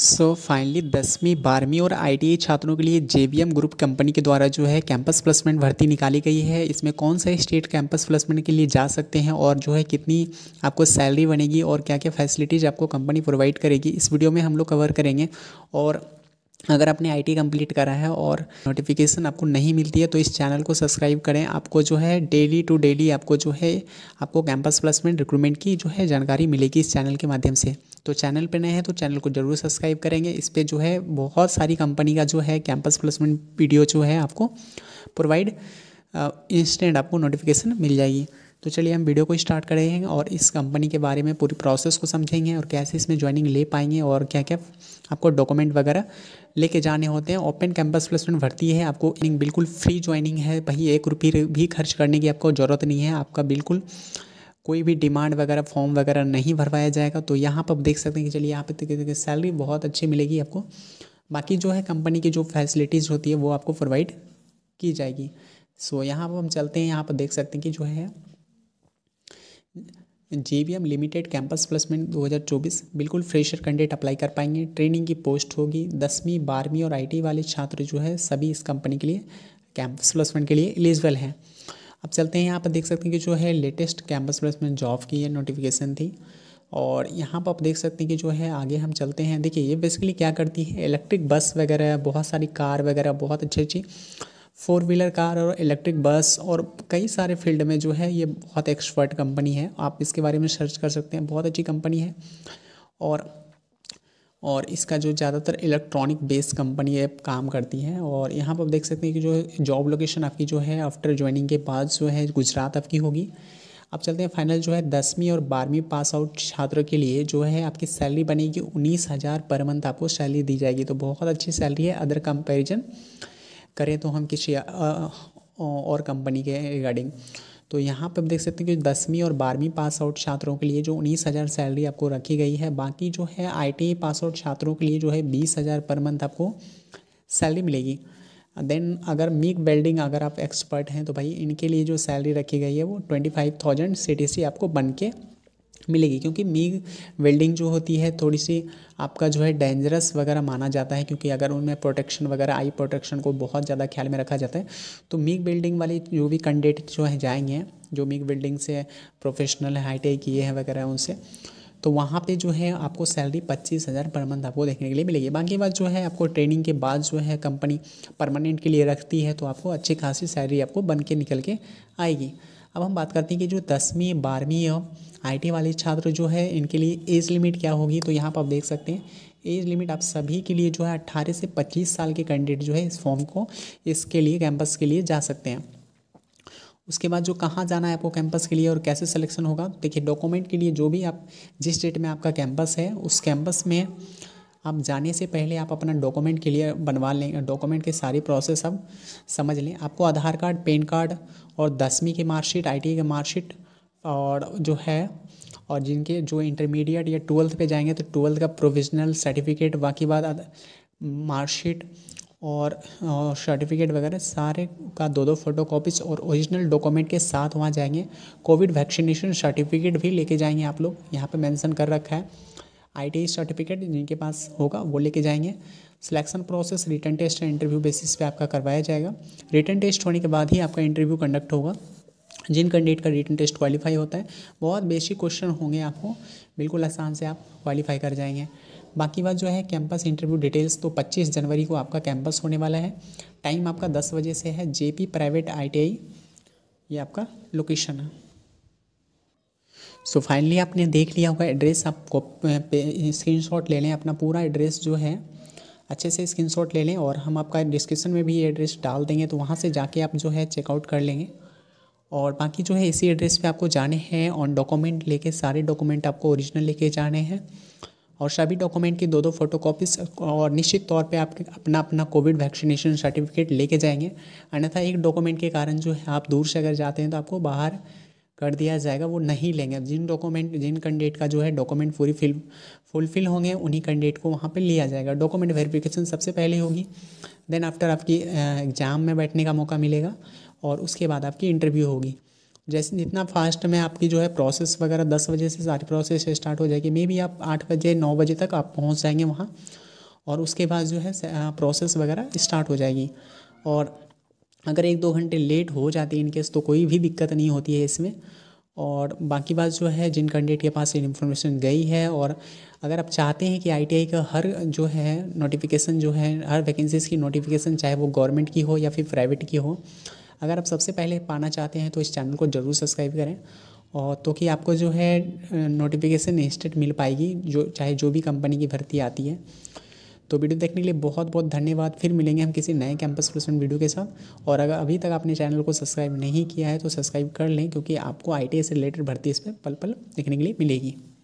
so finally दसवीं बारहवीं और आईटीआई e छात्रों के लिए जेवीएम ग्रुप कंपनी के द्वारा जो है कैंपस प्लेसमेंट भर्ती निकाली गई है इसमें कौन सा स्टेट कैंपस प्लेसमेंट के लिए जा सकते हैं और जो है कितनी आपको सैलरी बनेगी और क्या क्या फैसिलिटीज़ आपको कंपनी प्रोवाइड करेगी इस वीडियो में हम लोग कवर करेंगे और अगर आपने टी कंप्लीट e करा है और नोटिफिकेशन आपको नहीं मिलती है तो इस चैनल को सब्सक्राइब करें आपको जो है डेली टू डेली आपको जो है आपको कैंपस प्लेसमेंट रिक्रूटमेंट की जो है जानकारी मिलेगी इस चैनल के माध्यम से तो चैनल पर नए हैं तो चैनल को ज़रूर सब्सक्राइब करेंगे इस पर जो है बहुत सारी कंपनी का जो है कैंपस प्लेसमेंट वीडियो जो है आपको प्रोवाइड इंस्टेंट आपको नोटिफिकेशन मिल जाएगी तो चलिए हम वीडियो को स्टार्ट करेंगे और इस कंपनी के बारे में पूरी प्रोसेस को समझेंगे और कैसे इसमें ज्वाइनिंग ले पाएंगे और क्या क्या आपको डॉक्यूमेंट वगैरह लेके जाने होते हैं ओपन कैंपस प्लेसमेंट भर्ती है आपको बिल्कुल फ्री ज्वाइनिंग है भाई एक रुपये भी खर्च करने की आपको ज़रूरत नहीं है आपका बिल्कुल कोई भी डिमांड वगैरह फॉर्म वगैरह नहीं भरवाया जाएगा तो यहाँ पर आप देख सकते हैं कि चलिए यहाँ पर तो सैलरी बहुत अच्छी मिलेगी आपको बाकी जो है कंपनी की जो फैसिलिटीज़ होती है वो आपको प्रोवाइड की जाएगी सो so, यहाँ पर हम चलते हैं यहाँ पर देख सकते हैं कि जो है J V M limited campus placement 2024 बिल्कुल फ्रेशर कैंडिडेट अप्लाई कर पाएंगे ट्रेनिंग की पोस्ट होगी दसवीं बारहवीं और आईटी वाले छात्र जो है सभी इस कंपनी के लिए कैंपस प्लेसमेंट के लिए एलिजिबल हैं अब चलते हैं यहाँ पर देख सकते हैं कि जो है लेटेस्ट कैंपस प्लेसमेंट जॉब की है नोटिफिकेशन थी और यहाँ पर आप देख सकते हैं कि जो है आगे हम चलते हैं देखिए ये बेसिकली क्या करती है इलेक्ट्रिक बस वगैरह बहुत सारी कार वगैरह बहुत अच्छी अच्छी फोर व्हीलर कार और इलेक्ट्रिक बस और कई सारे फील्ड में जो है ये बहुत एक्सपर्ट कंपनी है आप इसके बारे में सर्च कर सकते हैं बहुत अच्छी कंपनी है और और इसका जो ज़्यादातर इलेक्ट्रॉनिक बेस्ड कंपनी है काम करती है और यहाँ पर आप देख सकते हैं कि जो जॉब लोकेशन आपकी जो है आफ्टर ज्वाइनिंग के बाद जो है गुजरात आपकी होगी अब चलते हैं फाइनल जो है दसवीं और बारहवीं पास आउट छात्रों के लिए जो है आपकी सैलरी बनेगी उन्नीस हज़ार पर मंथ आपको सैलरी दी जाएगी तो बहुत अच्छी सैलरी है अदर कंपेरिजन करें तो हम किसी और कंपनी के रिगार्डिंग तो यहाँ पर आप देख सकते हैं कि दसवीं और बारहवीं पास आउट छात्रों के लिए जो उन्नीस हज़ार सैलरी आपको रखी गई है बाकी जो है आई पास आउट छात्रों के लिए जो है बीस हज़ार पर मंथ आपको सैलरी मिलेगी देन अगर मीक वेल्डिंग अगर आप एक्सपर्ट हैं तो भाई इनके लिए जो सैलरी रखी गई है वो ट्वेंटी फाइव थाउजेंड सी आपको बन के मिलेगी क्योंकि मीग वेल्डिंग जो होती है थोड़ी सी आपका जो है डेंजरस वगैरह माना जाता है क्योंकि अगर उनमें प्रोटेक्शन वगैरह आई प्रोटेक्शन को बहुत ज़्यादा ख्याल में रखा जाता है तो मीग वेल्डिंग वाले जो भी कैंडिडेट जो है जाएंगे जो मीग वेल्डिंग से प्रोफेशनल हाईटेक किए हैं वगैरह उनसे तो वहाँ पे जो है आपको सैलरी पच्चीस हज़ार पर मंथ आपको देखने के लिए मिलेगी बाकी बात जो है आपको ट्रेनिंग के बाद जो है कंपनी परमानेंट के लिए रखती है तो आपको अच्छी खासी सैलरी आपको बन के निकल के आएगी अब हम बात करते हैं कि जो दसवीं बारहवीं और आई वाले छात्र जो है इनके लिए एज लिमिट क्या होगी तो यहाँ पर आप देख सकते हैं एज लिमिट आप सभी के लिए जो है अट्ठारह से पच्चीस साल के कैंडिडेट जो है इस फॉर्म को इसके लिए कैंपस के लिए जा सकते हैं उसके बाद जो कहाँ जाना है आपको कैंपस के लिए और कैसे सिलेक्शन होगा देखिए डॉक्यूमेंट के लिए जो भी आप जिस डेट में आपका कैंपस है उस कैंपस में आप जाने से पहले आप अपना डॉक्यूमेंट क्लियर बनवा लें डॉक्यूमेंट के सारी प्रोसेस आप समझ लें आपको आधार कार्ड पेन कार्ड और दसवीं की मार्कशीट आई के मार्कशीट और जो है और जिनके जो इंटरमीडिएट या ट्वेल्थ पे जाएंगे तो ट्वेल्थ का प्रोविजनल सर्टिफिकेट बाकी बाद मार्कशीट और सर्टिफिकेट वगैरह सारे का दो दो फोटो कॉपीज़ और ओरिजिनल डॉक्यूमेंट के साथ वहाँ जाएंगे कोविड वैक्सीनेशन सर्टिफिकेट भी लेके जाएंगे आप लोग यहाँ पे मेंशन कर रखा है आई सर्टिफिकेट जिनके पास होगा वो लेके जाएंगे selection process written test and interview basis पे आपका करवाया जाएगा रिटर्न टेस्ट होने के बाद ही आपका इंटरव्यू कंडक्ट होगा जिन कैंडिडेट का रिटर्न टेस्ट क्वालिफाई होता है बहुत बेसिक क्वेश्चन होंगे आपको बिल्कुल आसान से आप क्वालिफाई कर जाएंगे बाकी बात जो है कैंपस इंटरव्यू डिटेल्स तो 25 जनवरी को आपका कैंपस होने वाला है टाइम आपका 10 बजे से है जेपी प्राइवेट आईटीआई ये आपका लोकेशन है सो so फाइनली आपने देख लिया होगा एड्रेस आप स्क्रीन शॉट ले लें अपना पूरा एड्रेस जो है अच्छे से स्क्रीन शॉट ले लें और हम आपका डिस्क्रिप्शन में भी एड्रेस डाल देंगे तो वहाँ से जाके आप जो है चेकआउट कर लेंगे और बाकी जो है इसी एड्रेस पे आपको जाने हैं ऑन डॉक्यूमेंट लेके सारे डॉक्यूमेंट आपको ओरिजिनल लेके जाने हैं और सभी डॉक्यूमेंट की दो दो फोटो कॉपीज और निश्चित तौर पर आप अपना अपना कोविड वैक्सीनेशन सर्टिफिकेट लेके जाएंगे अन्यथा एक डॉक्यूमेंट के कारण जो है आप दूर से अगर जाते हैं तो आपको बाहर कर दिया जाएगा वो नहीं लेंगे जिन डॉक्यूमेंट जिन कैंडिडेट का जो है डॉक्यूमेंट पूरी फिल फुलफिल होंगे उन्हीं कैंडिडेट को वहाँ पे लिया जाएगा डॉक्यूमेंट वेरिफिकेशन सबसे पहले होगी देन आफ्टर आपकी एग्ज़ाम में बैठने का मौका मिलेगा और उसके बाद आपकी इंटरव्यू होगी जैसे जितना फास्ट में आपकी जो है प्रोसेस वगैरह दस बजे से सारी प्रोसेस स्टार्ट हो जाएगी मे बी आप आठ बजे नौ बजे तक आप पहुंच जाएंगे वहाँ और उसके बाद जो है प्रोसेस वगैरह स्टार्ट हो जाएगी और अगर एक दो घंटे लेट हो जाती है इनकेस तो कोई भी दिक्कत नहीं होती है इसमें और बाकी बात जो है जिन कैंडिडेट के पास इन्फॉर्मेशन गई है और अगर आप चाहते हैं कि आईटीआई का हर जो है नोटिफिकेशन जो है हर वैकेंसीज़ की नोटिफिकेशन चाहे वो गवर्नमेंट की हो या फिर प्राइवेट की हो अगर आप सबसे पहले पाना चाहते हैं तो इस चैनल को ज़रूर सब्सक्राइब करें और तो कि आपको जो है नोटिफिकेशन इंस्टेंट मिल पाएगी जो चाहे जो भी कंपनी की भर्ती आती है तो वीडियो देखने के लिए बहुत बहुत धन्यवाद फिर मिलेंगे हम किसी नए कैंपस प्लेसमेंट वीडियो के साथ और अगर अभी तक आपने चैनल को सब्सक्राइब नहीं किया है तो सब्सक्राइब कर लें क्योंकि आपको आई से रिलेटेड भर्ती इस पर पल पल देखने के लिए मिलेगी